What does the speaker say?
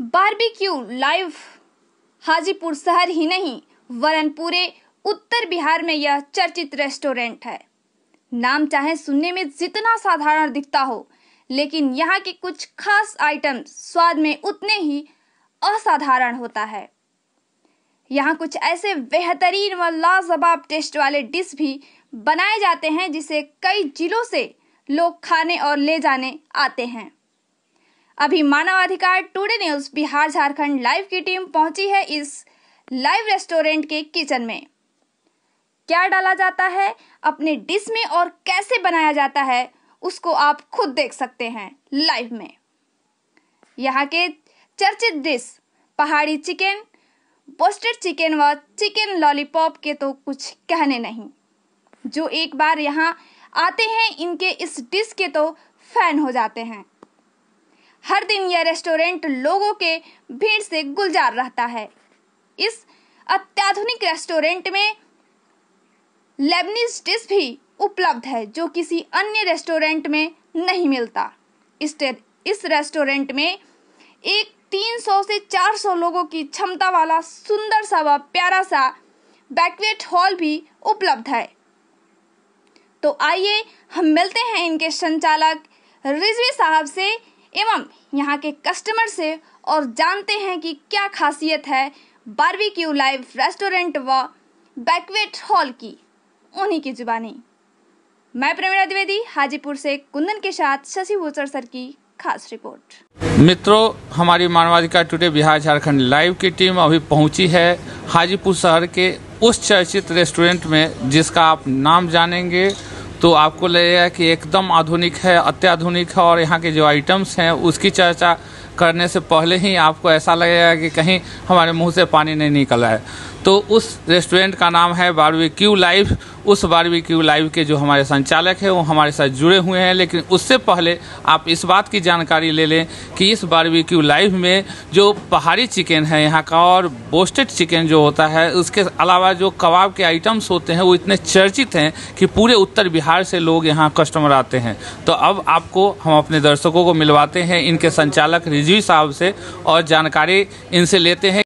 barbecue live Hajipur शहर ही नहीं वरन पूरे उत्तर बिहार में यह चर्चित रेस्टोरेंट है नाम चाहे सुनने में जितना साधारण दिखता हो लेकिन यहाँ के कुछ खास आइटम स्वाद में उतने ही असाधारण होता है यहाँ कुछ ऐसे बेहतरीन व लाजवाब टेस्ट वाले डिश भी बनाए जाते हैं जिसे कई जिलों से लोग खाने और ले जाने आते हैं अभी Manvadhikar today news Bihar Jharkhand live की टीम पहुंची है इस लाइव रेस्टोरेंट के किचन में क्या डाला जाता है अपने डिश में और कैसे बनाया जाता है उसको आप खुद देख सकते हैं लाइव में यहाँ के चर्चित डिश पहाड़ी चिकन पोस्टेड चिकन व चिकन लॉलीपॉप के तो कुछ कहने नहीं जो एक बार यहाँ आते हैं इनके इस डिश के तो फैन हो जाते हैं हर दिन यह रेस्टोरेंट लोगों के भीड़ से गुलजार रहता है इस अत्याधुनिक रेस्टोरेंट में लेबनीज डिश भी उपलब्ध है जो किसी अन्य रेस्टोरेंट में नहीं मिलता इस इस रेस्टोरेंट में एक 300 से 400 लोगों की क्षमता वाला सुंदर सा व प्यारा सा बैकवेट हॉल भी उपलब्ध है तो आइए हम मिलते हैं इनके संचालक रिजवी साहब से एवं यहाँ के कस्टमर से और जानते हैं कि क्या खासियत है बारबेक्यू लाइव रेस्टोरेंट व बैकवेट हॉल की उन्हीं की जुबानी मैं प्रवीणा द्विवेदी हाजीपुर से कुंदन के साथ शशि भूषण सर की खास रिपोर्ट मित्रों हमारी मानवाधिकार टुडे बिहार झारखंड लाइव की टीम अभी पहुंची है हाजीपुर शहर के उस चर्चित रेस्टोरेंट में जिसका आप नाम जानेंगे तो आपको लगेगा कि एकदम आधुनिक है अत्याधुनिक है और यहाँ के जो आइटम्स हैं उसकी चर्चा करने से पहले ही आपको ऐसा लगेगा कि कहीं हमारे मुंह से पानी नहीं निकला है तो उस रेस्टोरेंट का नाम है क्यू लाइव उस क्यू लाइव के जो हमारे संचालक हैं वो हमारे साथ जुड़े हुए हैं लेकिन उससे पहले आप इस बात की जानकारी ले लें कि इस क्यू लाइव में जो पहाड़ी चिकन है यहाँ का और बोस्टेड चिकन जो होता है उसके अलावा जो कबाब के आइटम्स होते हैं वो इतने चर्चित हैं कि पूरे उत्तर बिहार बाहर से लोग यहाँ कस्टमर आते हैं तो अब आपको हम अपने दर्शकों को मिलवाते हैं इनके संचालक रिजवी साहब से और जानकारी इनसे लेते हैं